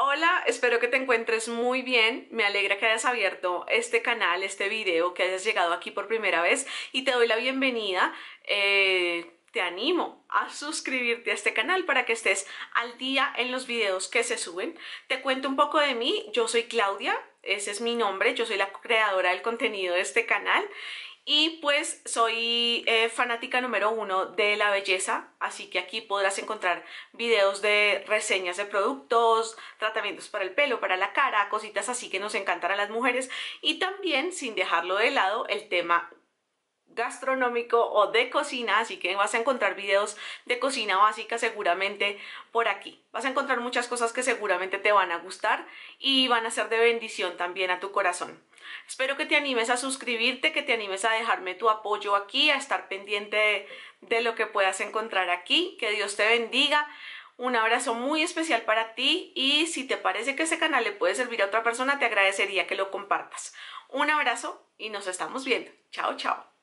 Hola, espero que te encuentres muy bien. Me alegra que hayas abierto este canal, este video, que hayas llegado aquí por primera vez y te doy la bienvenida. Eh, te animo a suscribirte a este canal para que estés al día en los videos que se suben. Te cuento un poco de mí. Yo soy Claudia, ese es mi nombre. Yo soy la creadora del contenido de este canal y pues soy eh, fanática número uno de la belleza, así que aquí podrás encontrar videos de reseñas de productos, tratamientos para el pelo, para la cara, cositas así que nos encantan a las mujeres y también, sin dejarlo de lado, el tema gastronómico o de cocina, así que vas a encontrar videos de cocina básica seguramente por aquí. Vas a encontrar muchas cosas que seguramente te van a gustar y van a ser de bendición también a tu corazón. Espero que te animes a suscribirte, que te animes a dejarme tu apoyo aquí, a estar pendiente de, lo que puedas encontrar aquí. Que Dios te bendiga. Un abrazo muy especial para ti y si te parece que este canal le puede servir a otra persona, te agradecería que lo compartas. Un abrazo y nos estamos viendo. Chao, chao.